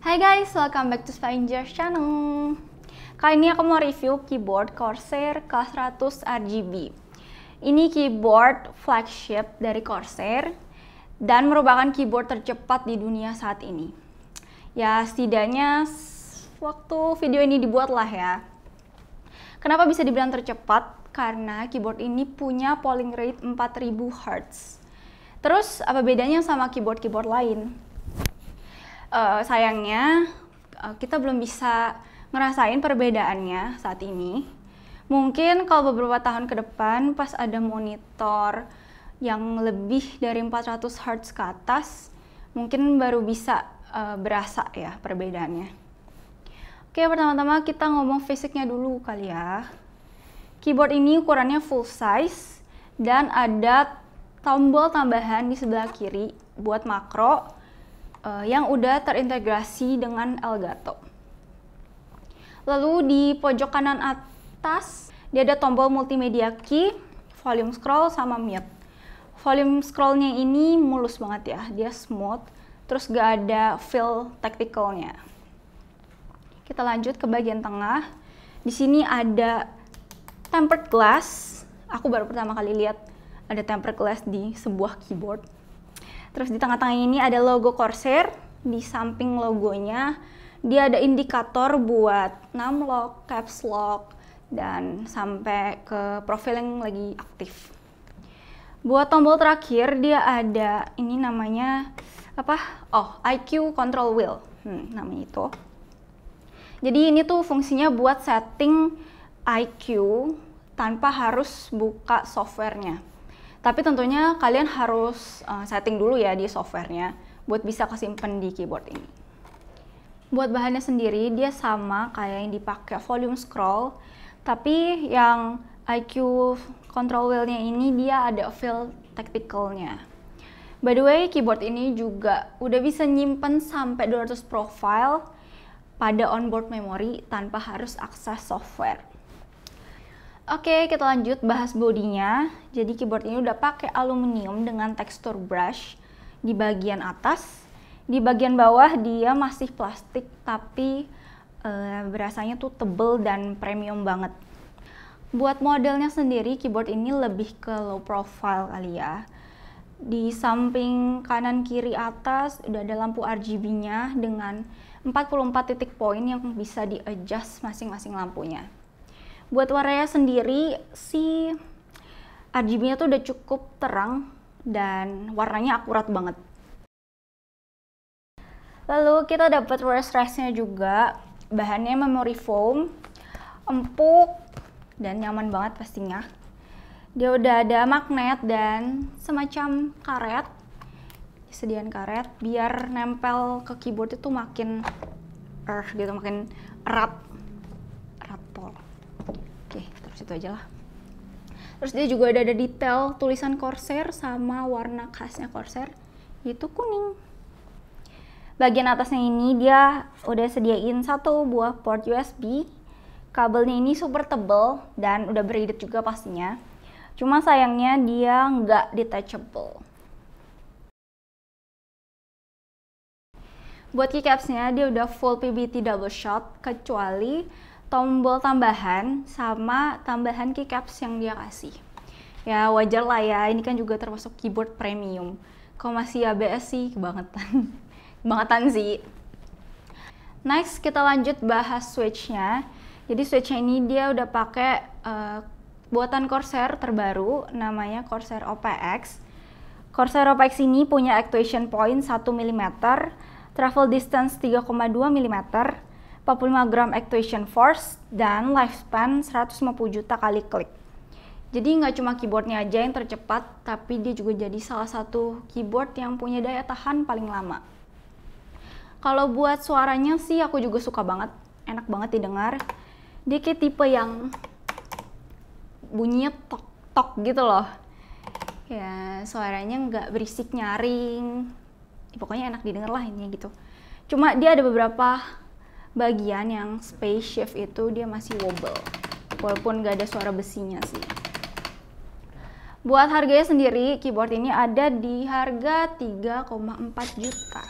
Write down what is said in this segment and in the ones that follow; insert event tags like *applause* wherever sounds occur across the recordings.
Hai guys, welcome back to Spinger's channel. Kali ini aku mau review keyboard Corsair K100 RGB. Ini keyboard flagship dari Corsair dan merupakan keyboard tercepat di dunia saat ini. Ya, setidaknya waktu video ini dibuat lah ya. Kenapa bisa dibilang tercepat? Karena keyboard ini punya polling rate 4000 Hz. Terus, apa bedanya sama keyboard-keyboard lain? uh, sayangnya uh, kita belum bisa ngerasain perbedaannya saat ini. Mungkin kalau beberapa tahun ke depan pas ada monitor yang lebih dari 400 Hz ke atas, mungkin baru bisa uh, berasa ya perbedaannya. Oke, pertama-tama kita ngomong fisiknya dulu kali ya. Keyboard ini ukurannya full size dan ada tombol tambahan di sebelah kiri buat makro uh, yang udah terintegrasi dengan Elgato. Lalu di pojok kanan atas dia ada tombol multimedia key, volume scroll sama mute. Volume scrollnya ini mulus banget ya, dia smooth, terus gak ada feel tacticalnya. Kita lanjut ke bagian tengah. Di sini ada tempered glass. Aku baru pertama kali lihat ada tempered glass di sebuah keyboard Terus di tengah-tengah ini ada logo Corsair, di samping logonya dia ada indikator buat Lock, caps lock, dan sampai ke profil yang lagi aktif. Buat tombol terakhir dia ada ini namanya apa? Oh, IQ control wheel. Hmm, namanya itu. Jadi ini tuh fungsinya buat setting IQ tanpa harus buka softwarenya. Tapi tentunya kalian harus uh, setting dulu ya di softwarenya buat bisa kesimpan di keyboard ini. Buat bahannya sendiri dia sama kayak yang dipakai volume scroll, tapi yang IQ control Wheelnya ini dia ada feel tacticalnya. By the way, keyboard ini juga udah bisa nyimpen sampai 200 profile pada onboard memory tanpa harus akses software. Oke, kita lanjut bahas bodinya. Jadi keyboard ini udah pakai aluminium dengan tekstur brush di bagian atas. Di bagian bawah dia masih plastik tapi e, berasanya tuh tebel dan premium banget. Buat modelnya sendiri, keyboard ini lebih ke low profile kali ya. Di samping kanan kiri atas udah ada lampu RGB-nya dengan 44 titik poin yang bisa di-adjust masing-masing lampunya buat warnanya sendiri si RGB-nya tuh udah cukup terang dan warnanya akurat banget. Lalu kita dapat wash restnya juga. Bahannya memory foam, empuk dan nyaman banget pastinya. Dia udah ada magnet dan semacam karet. sedian karet biar nempel ke keyboard itu makin er gitu, makin erat situ aja lah terus dia juga ada ada detail tulisan Corsair sama warna khasnya Corsair itu kuning bagian atasnya ini dia udah sediain satu buah port USB kabelnya ini super tebel dan udah beridit juga pastinya cuma sayangnya dia nggak detachable buat keycapsnya dia udah full PBT double shot kecuali tombol tambahan sama tambahan keycaps yang dia kasih. Ya wajar lah ya, ini kan juga termasuk keyboard premium. kok masih ABS sih kebangetan, *laughs* kebangetan sih. Next kita lanjut bahas switchnya. Jadi switchnya ini dia udah pakai uh, buatan Corsair terbaru, namanya Corsair OPX. Corsair OPX ini punya actuation point 1 mm, travel distance 3,2 mm, 45 gram actuation force, dan lifespan 150 juta kali klik. Jadi nggak cuma keyboardnya aja yang tercepat, tapi dia juga jadi salah satu keyboard yang punya daya tahan paling lama. Kalau buat suaranya sih aku juga suka banget, enak banget didengar. Dia kayak tipe yang bunyinya tok-tok gitu loh. Ya, suaranya nggak berisik nyaring. Pokoknya enak didengar lah ini gitu. Cuma dia ada beberapa bagian yang spaceship itu dia masih wobble walaupun gak ada suara besinya sih buat harganya sendiri keyboard ini ada di harga 3,4 juta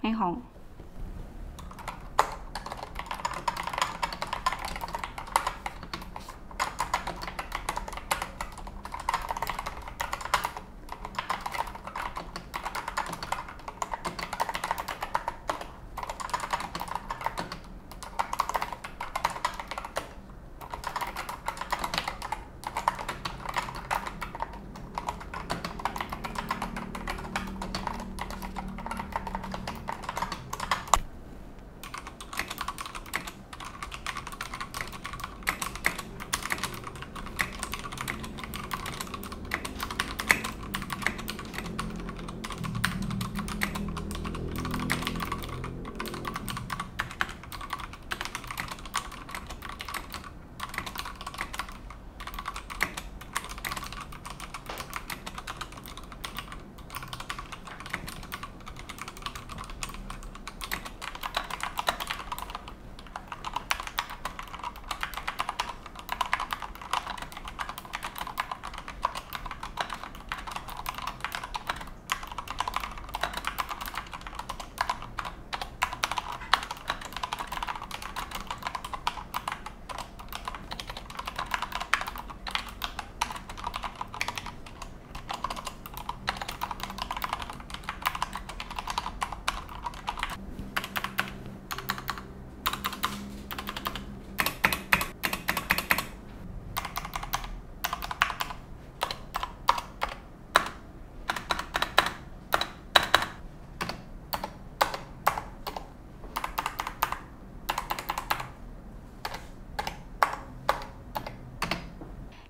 nehong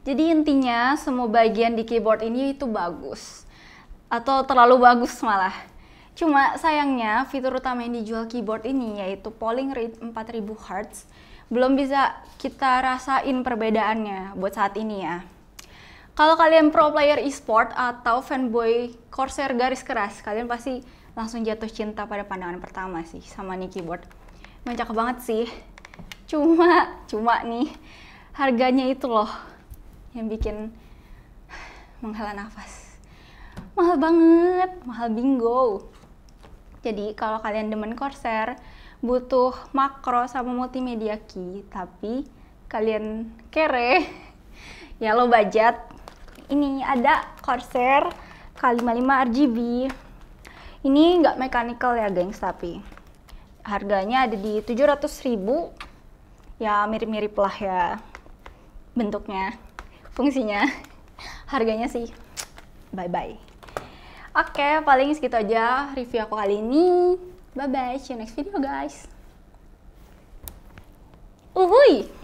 Jadi intinya semua bagian di keyboard ini itu bagus atau terlalu bagus malah. Cuma sayangnya fitur utama yang dijual keyboard ini yaitu polling rate 4000 Hz belum bisa kita rasain perbedaannya buat saat ini ya. Kalau kalian pro player e-sport atau fanboy Corsair garis keras, kalian pasti langsung jatuh cinta pada pandangan pertama sih sama nih keyboard. Mencakap banget sih. Cuma, cuma nih harganya itu loh yang bikin menghela nafas. Mahal banget, mahal bingo. Jadi kalau kalian demen korser, butuh makro sama multimedia key, tapi kalian kere, *laughs* ya lo budget. Ini ada Corsair K55 RGB. Ini nggak mechanical ya, gengs, tapi harganya ada di 700.000. Ya mirip-mirip lah ya bentuknya fungsinya. Harganya sih bye-bye. Oke, okay, paling segitu aja review aku kali ini. Bye-bye, see you next video guys. uhui